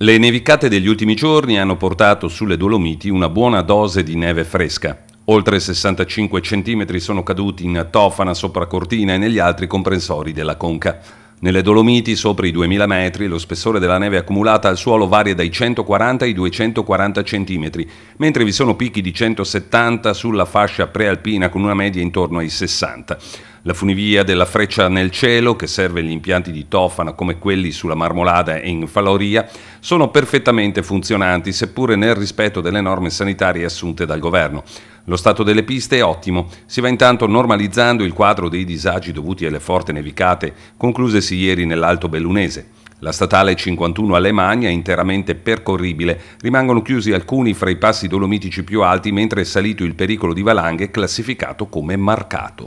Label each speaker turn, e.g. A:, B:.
A: Le nevicate degli ultimi giorni hanno portato sulle Dolomiti una buona dose di neve fresca. Oltre 65 cm sono caduti in Tofana, sopra Cortina e negli altri comprensori della conca. Nelle Dolomiti, sopra i 2000 metri, lo spessore della neve accumulata al suolo varia dai 140 ai 240 cm, mentre vi sono picchi di 170 sulla fascia prealpina con una media intorno ai 60. La funivia della Freccia nel Cielo, che serve gli impianti di Tofana come quelli sulla Marmolada e in Faloria, sono perfettamente funzionanti, seppure nel rispetto delle norme sanitarie assunte dal governo. Lo stato delle piste è ottimo, si va intanto normalizzando il quadro dei disagi dovuti alle forti nevicate conclusesi ieri nell'Alto Bellunese. La statale 51 Alemagna è interamente percorribile, rimangono chiusi alcuni fra i passi dolomitici più alti mentre è salito il pericolo di valanghe classificato come marcato.